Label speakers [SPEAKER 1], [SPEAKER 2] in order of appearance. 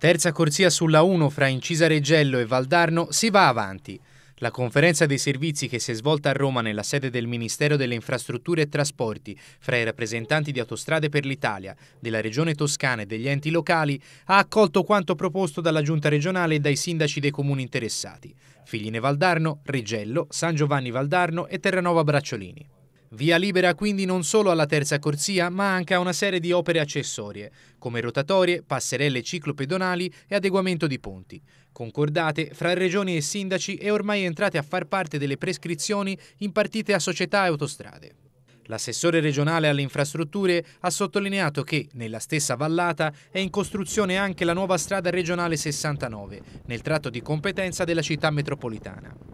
[SPEAKER 1] Terza corsia sulla 1 fra Incisa Reggello e Valdarno si va avanti. La conferenza dei servizi che si è svolta a Roma nella sede del Ministero delle Infrastrutture e Trasporti fra i rappresentanti di Autostrade per l'Italia, della Regione Toscana e degli enti locali ha accolto quanto proposto dalla Giunta regionale e dai sindaci dei comuni interessati. Figline Valdarno, Rigello, San Giovanni Valdarno e Terranova Bracciolini. Via libera quindi non solo alla terza corsia, ma anche a una serie di opere accessorie, come rotatorie, passerelle ciclopedonali e adeguamento di ponti, concordate fra regioni e sindaci e ormai entrate a far parte delle prescrizioni impartite a società e autostrade. L'assessore regionale alle infrastrutture ha sottolineato che nella stessa vallata è in costruzione anche la nuova strada regionale 69 nel tratto di competenza della città metropolitana.